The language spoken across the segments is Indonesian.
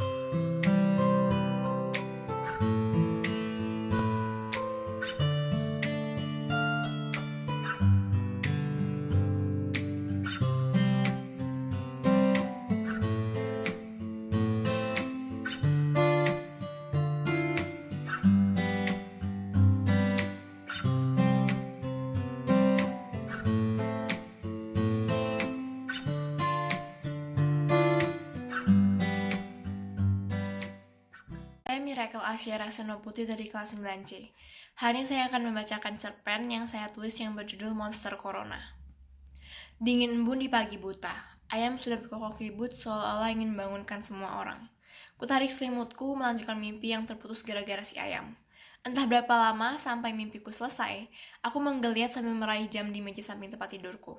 you Miracle Asia Asyara Putih dari kelas 9C. Hari ini saya akan membacakan cerpen yang saya tulis yang berjudul Monster Corona. Dingin embun di pagi buta, ayam sudah berkokok ribut seolah-olah ingin bangunkan semua orang. Kutarik selimutku melanjutkan mimpi yang terputus gara-gara si ayam. Entah berapa lama sampai mimpiku selesai, aku menggeliat sambil meraih jam di meja samping tempat tidurku.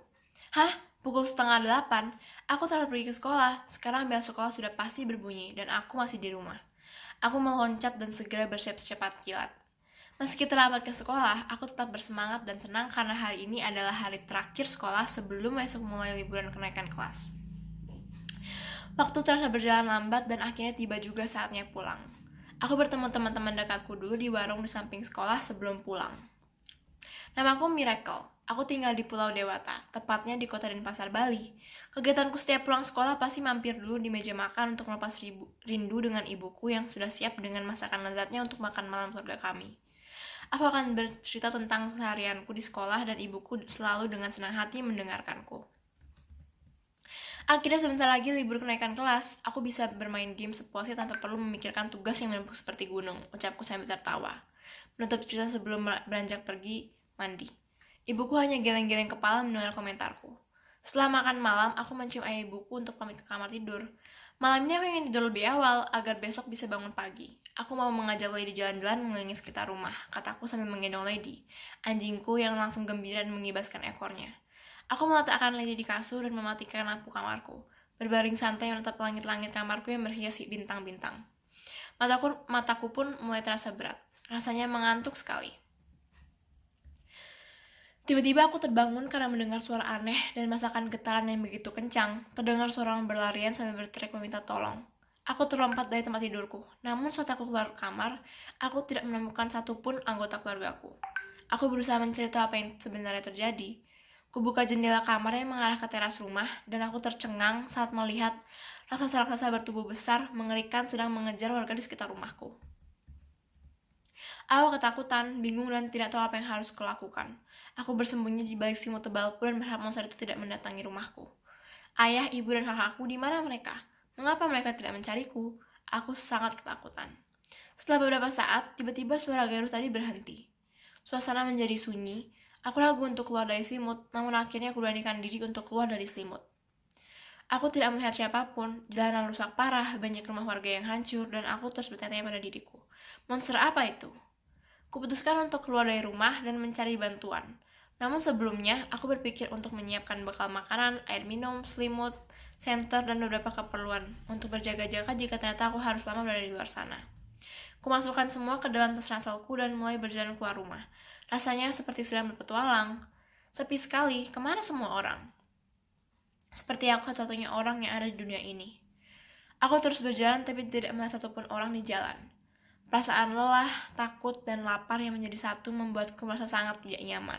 Hah? Pukul setengah delapan? Aku telah pergi ke sekolah, sekarang bel sekolah sudah pasti berbunyi dan aku masih di rumah. Aku meloncat dan segera bersiap secepat kilat. Meski terlambat ke sekolah, aku tetap bersemangat dan senang karena hari ini adalah hari terakhir sekolah sebelum masuk mulai liburan kenaikan kelas. Waktu terasa berjalan lambat dan akhirnya tiba juga saatnya pulang. Aku bertemu teman-teman dekatku dulu di warung di samping sekolah sebelum pulang. Namaku Miracle. Aku tinggal di Pulau Dewata, tepatnya di kota Denpasar, Bali. Kegiatanku setiap pulang sekolah pasti mampir dulu di meja makan untuk melepas rindu dengan ibuku yang sudah siap dengan masakan lezatnya untuk makan malam keluarga kami. Aku akan bercerita tentang seharianku di sekolah dan ibuku selalu dengan senang hati mendengarkanku. Akhirnya sebentar lagi libur kenaikan kelas, aku bisa bermain game sepuasnya tanpa perlu memikirkan tugas yang menempuh seperti gunung, ucapku sambil tertawa. Menutup cerita sebelum beranjak pergi, mandi. Ibuku hanya geleng-geleng kepala mendengar komentarku. Setelah makan malam, aku mencium ayah ibuku untuk pamit ke kamar tidur. Malam ini aku ingin tidur lebih awal agar besok bisa bangun pagi. Aku mau mengajak Lady jalan-jalan mengelilingi sekitar rumah, kataku sambil menggendong Lady, anjingku yang langsung gembira dan mengibaskan ekornya. Aku meletakkan Lady di kasur dan mematikan lampu kamarku, berbaring santai menatap langit-langit kamarku yang berhias bintang-bintang. Mataku, mataku pun mulai terasa berat, rasanya mengantuk sekali. Tiba-tiba aku terbangun karena mendengar suara aneh dan masakan getaran yang begitu kencang. Terdengar suara orang berlarian sambil berteriak meminta tolong. Aku terlompat dari tempat tidurku. Namun saat aku keluar kamar, aku tidak menemukan satupun anggota keluargaku. Aku berusaha mencerita apa yang sebenarnya terjadi. Kubuka jendela kamar yang mengarah ke teras rumah dan aku tercengang saat melihat raksasa-raksasa bertubuh besar mengerikan sedang mengejar warga di sekitar rumahku. Aku ketakutan, bingung, dan tidak tahu apa yang harus kulakukan. Aku bersembunyi di balik selimut tebalku dan berharap monster itu tidak mendatangi rumahku. Ayah, ibu, dan kakakku, di mana mereka? Mengapa mereka tidak mencariku? Aku sangat ketakutan. Setelah beberapa saat, tiba-tiba suara garuh tadi berhenti. Suasana menjadi sunyi. Aku ragu untuk keluar dari selimut, namun akhirnya aku beranikan diri untuk keluar dari selimut. Aku tidak melihat siapapun, jalanan rusak parah, banyak rumah warga yang hancur, dan aku terus bertanya pada diriku. Monster apa itu? Kuputuskan untuk keluar dari rumah dan mencari bantuan. Namun sebelumnya, aku berpikir untuk menyiapkan bekal makanan, air minum, selimut, senter, dan beberapa keperluan untuk berjaga-jaga jika ternyata aku harus lama berada di luar sana. Kumasukkan semua ke dalam tas ranselku dan mulai berjalan keluar rumah. Rasanya seperti sedang berpetualang. Sepi sekali, kemana semua orang? Seperti aku satu-satunya orang yang ada di dunia ini. Aku terus berjalan tapi tidak melihat satupun orang di jalan. Perasaan lelah, takut, dan lapar yang menjadi satu membuatku merasa sangat tidak nyaman.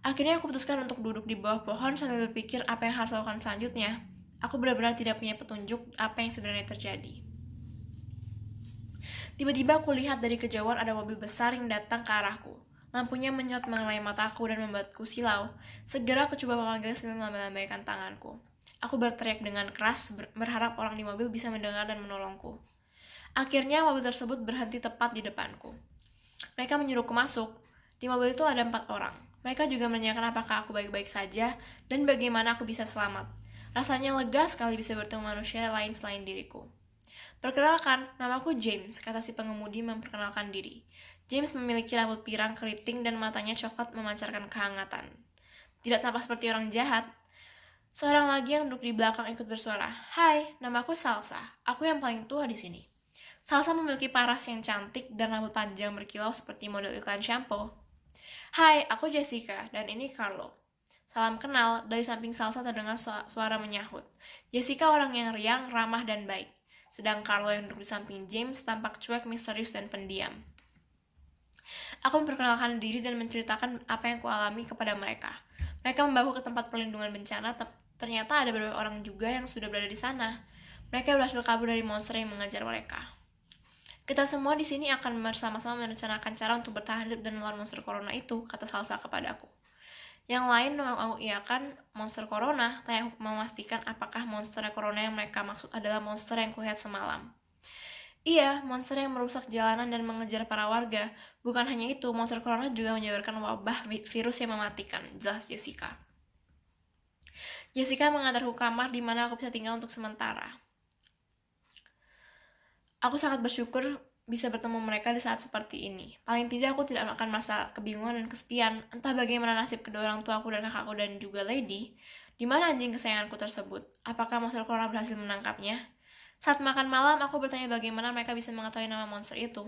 Akhirnya aku putuskan untuk duduk di bawah pohon sambil berpikir apa yang harus lakukan selanjutnya. Aku benar-benar tidak punya petunjuk apa yang sebenarnya terjadi. Tiba-tiba aku lihat dari kejauhan ada mobil besar yang datang ke arahku. Lampunya menyot mengenai mataku dan membuatku silau. Segera aku coba memanggil sambil melambaikan tanganku. Aku berteriak dengan keras, berharap orang di mobil bisa mendengar dan menolongku. Akhirnya mobil tersebut berhenti tepat di depanku. Mereka menyuruhku masuk. Di mobil itu ada empat orang. Mereka juga menanyakan apakah aku baik-baik saja dan bagaimana aku bisa selamat. Rasanya lega sekali bisa bertemu manusia lain selain diriku. Perkenalkan, namaku James, kata si pengemudi memperkenalkan diri. James memiliki rambut pirang keriting dan matanya coklat memancarkan kehangatan. Tidak tampak seperti orang jahat. Seorang lagi yang duduk di belakang ikut bersuara, Hai, namaku Salsa. Aku yang paling tua di sini. Salsa memiliki paras yang cantik dan rambut panjang berkilau seperti model iklan shampoo. Hai, aku Jessica, dan ini Carlo. Salam kenal, dari samping Salsa terdengar suara menyahut. Jessica orang yang riang, ramah, dan baik. Sedang Carlo yang duduk di samping James tampak cuek, misterius, dan pendiam. Aku memperkenalkan diri dan menceritakan apa yang kualami kepada mereka. Mereka membawa ke tempat perlindungan bencana, ternyata ada beberapa orang juga yang sudah berada di sana. Mereka berhasil kabur dari monster yang mengajar mereka. Kita semua di sini akan bersama-sama merencanakan cara untuk bertahan hidup dan melawan monster corona itu, kata Salsa kepada aku Yang lain iya kan monster corona, tanya memastikan apakah monster corona yang mereka maksud adalah monster yang kulihat semalam. Iya, monster yang merusak jalanan dan mengejar para warga. Bukan hanya itu, monster corona juga menyebarkan wabah virus yang mematikan, jelas Jessica. Jessica mengantarku kamar di mana aku bisa tinggal untuk sementara. Aku sangat bersyukur bisa bertemu mereka di saat seperti ini. Paling tidak aku tidak akan merasa kebingungan dan kesepian, entah bagaimana nasib kedua orang tuaku dan kakakku dan juga Lady, di mana anjing kesayanganku tersebut? Apakah monster corona berhasil menangkapnya? Saat makan malam, aku bertanya bagaimana mereka bisa mengetahui nama monster itu.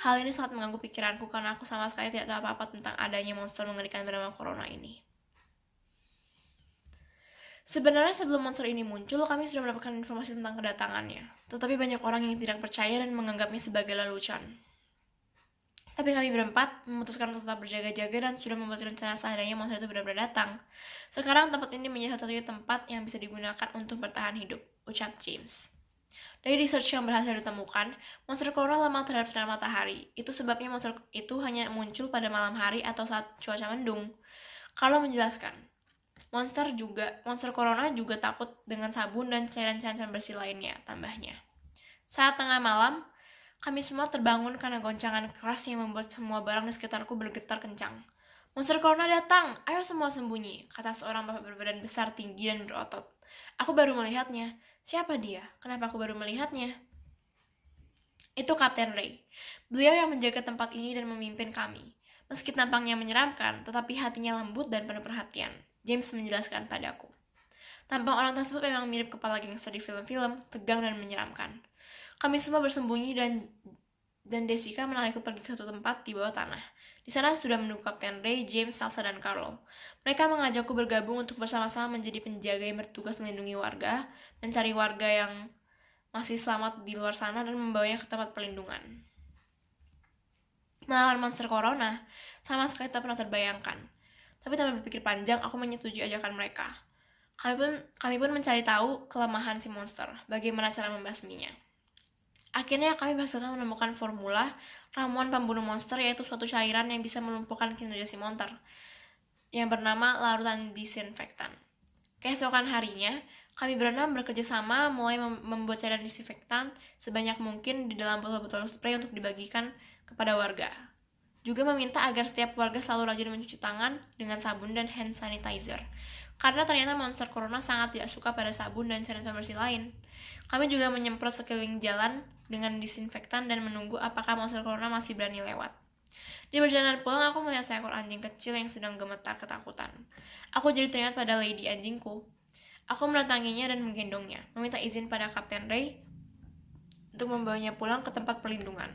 Hal ini sangat mengganggu pikiranku karena aku sama sekali tidak tahu apa-apa tentang adanya monster mengerikan bernama corona ini. Sebenarnya sebelum monster ini muncul, kami sudah mendapatkan informasi tentang kedatangannya. Tetapi banyak orang yang tidak percaya dan menganggapnya sebagai lelucon. Tapi kami berempat memutuskan untuk tetap berjaga-jaga dan sudah membuat rencana seandainya monster itu benar-benar datang. Sekarang tempat ini menjadi satu-satunya tempat yang bisa digunakan untuk bertahan hidup, ucap James. Dari research yang berhasil ditemukan, monster corona lemah terhadap sinar matahari. Itu sebabnya monster itu hanya muncul pada malam hari atau saat cuaca mendung. Kalau menjelaskan, Monster juga, monster corona juga takut dengan sabun dan cairan-cairan bersih lainnya, tambahnya. Saat tengah malam, kami semua terbangun karena goncangan keras yang membuat semua barang di sekitarku bergetar kencang. Monster corona datang, ayo semua sembunyi, kata seorang bapak berbadan besar tinggi dan berotot. Aku baru melihatnya. Siapa dia? Kenapa aku baru melihatnya? Itu Kapten Ray. Beliau yang menjaga tempat ini dan memimpin kami. Meski tampangnya menyeramkan, tetapi hatinya lembut dan penuh perhatian. James menjelaskan padaku. Tampang orang tersebut memang mirip kepala gangster di film-film, tegang dan menyeramkan. Kami semua bersembunyi dan dan Jessica menarikku pergi ke satu tempat di bawah tanah. Di sana sudah menunggu Kapten Ray, James, Salsa, dan Carlo. Mereka mengajakku bergabung untuk bersama-sama menjadi penjaga yang bertugas melindungi warga, mencari warga yang masih selamat di luar sana dan membawanya ke tempat perlindungan. Melawan monster corona, sama sekali tak pernah terbayangkan. Tapi tanpa berpikir panjang, aku menyetujui ajakan mereka. Kami pun, kami pun mencari tahu kelemahan si monster, bagaimana cara membasminya. Akhirnya kami berhasil menemukan formula ramuan pembunuh monster yaitu suatu cairan yang bisa melumpuhkan kinerja si monster yang bernama larutan disinfektan. Keesokan harinya, kami berenam bekerja sama mulai membuat cairan disinfektan sebanyak mungkin di dalam botol-botol spray untuk dibagikan kepada warga juga meminta agar setiap warga selalu rajin mencuci tangan dengan sabun dan hand sanitizer. Karena ternyata monster corona sangat tidak suka pada sabun dan cairan pembersih lain. Kami juga menyemprot sekeliling jalan dengan disinfektan dan menunggu apakah monster corona masih berani lewat. Di perjalanan pulang, aku melihat seekor anjing kecil yang sedang gemetar ketakutan. Aku jadi teringat pada lady anjingku. Aku menantanginya dan menggendongnya, meminta izin pada Kapten Ray untuk membawanya pulang ke tempat perlindungan.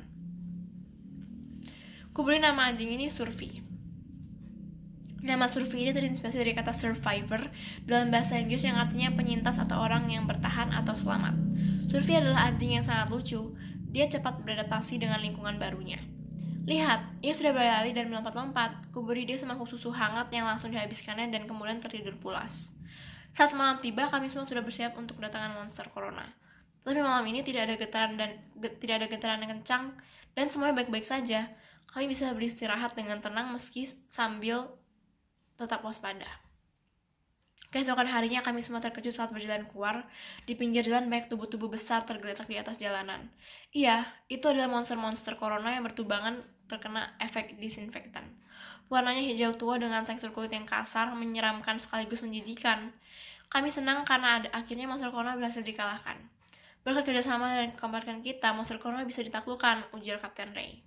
Aku beri nama anjing ini Surfi. Nama Surfi ini terinspirasi dari kata survivor dalam bahasa Inggris yang artinya penyintas atau orang yang bertahan atau selamat. Surfi adalah anjing yang sangat lucu. Dia cepat beradaptasi dengan lingkungan barunya. Lihat, ia sudah berlari dan melompat-lompat. Kuberi dia semangkuk susu hangat yang langsung dihabiskannya dan kemudian tertidur pulas. Saat malam tiba, kami semua sudah bersiap untuk kedatangan monster corona. Tapi malam ini tidak ada getaran dan ge, tidak ada getaran yang kencang dan semuanya baik-baik saja. Kami bisa beristirahat dengan tenang meski sambil tetap waspada. Keesokan harinya kami semua terkejut saat berjalan keluar. Di pinggir jalan banyak tubuh-tubuh besar tergeletak di atas jalanan. Iya, itu adalah monster-monster corona yang bertubangan terkena efek disinfektan. Warnanya hijau tua dengan tekstur kulit yang kasar, menyeramkan sekaligus menjijikan. Kami senang karena ada, akhirnya monster corona berhasil dikalahkan. Berkat kerjasama dan kekompakan kita, monster corona bisa ditaklukkan, ujar Kapten Ray.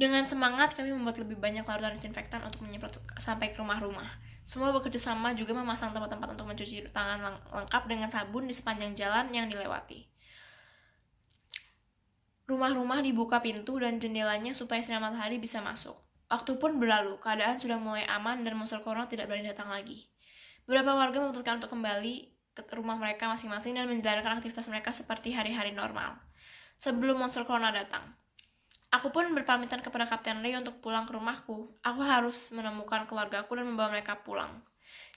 Dengan semangat, kami membuat lebih banyak larutan disinfektan untuk menyemprot sampai ke rumah-rumah. Semua bekerja sama juga memasang tempat-tempat untuk mencuci tangan lengkap dengan sabun di sepanjang jalan yang dilewati. Rumah-rumah dibuka pintu dan jendelanya supaya sinar matahari bisa masuk. Waktu pun berlalu, keadaan sudah mulai aman dan monster corona tidak berani datang lagi. Beberapa warga memutuskan untuk kembali ke rumah mereka masing-masing dan menjalankan aktivitas mereka seperti hari-hari normal. Sebelum monster corona datang, Aku pun berpamitan kepada Kapten Ray untuk pulang ke rumahku. Aku harus menemukan keluarga aku dan membawa mereka pulang.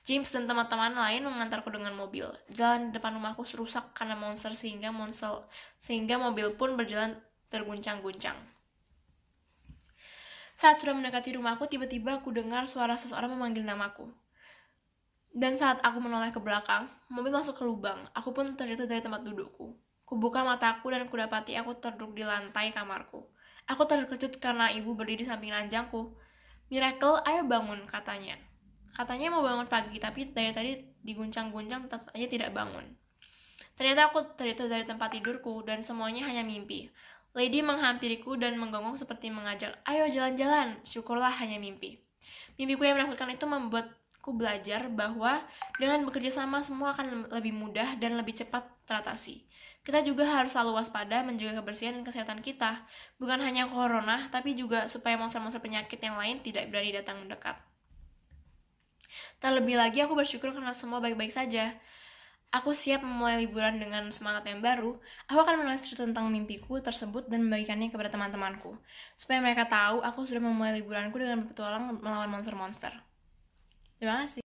James dan teman-teman lain mengantarku dengan mobil. Jalan di depan rumahku rusak karena monster sehingga monster sehingga mobil pun berjalan terguncang-guncang. Saat sudah mendekati rumahku, tiba-tiba aku dengar suara seseorang memanggil namaku. Dan saat aku menoleh ke belakang, mobil masuk ke lubang. Aku pun terjatuh dari tempat dudukku. Kubuka mataku dan kudapati aku terduduk di lantai kamarku. Aku terkejut karena ibu berdiri samping ranjangku. Miracle, ayo bangun, katanya. Katanya mau bangun pagi, tapi dari tadi diguncang-guncang tetap saja tidak bangun. Ternyata aku terjatuh dari tempat tidurku dan semuanya hanya mimpi. Lady menghampiriku dan menggonggong seperti mengajak, ayo jalan-jalan, syukurlah hanya mimpi. Mimpiku yang menakutkan itu membuatku belajar bahwa dengan bekerja sama semua akan lebih mudah dan lebih cepat teratasi. Kita juga harus selalu waspada menjaga kebersihan dan kesehatan kita, bukan hanya corona, tapi juga supaya monster-monster penyakit yang lain tidak berani datang mendekat. Terlebih lagi, aku bersyukur karena semua baik-baik saja. Aku siap memulai liburan dengan semangat yang baru. Aku akan menulis cerita tentang mimpiku tersebut dan membagikannya kepada teman-temanku, supaya mereka tahu aku sudah memulai liburanku dengan petualang melawan monster-monster. Terima kasih.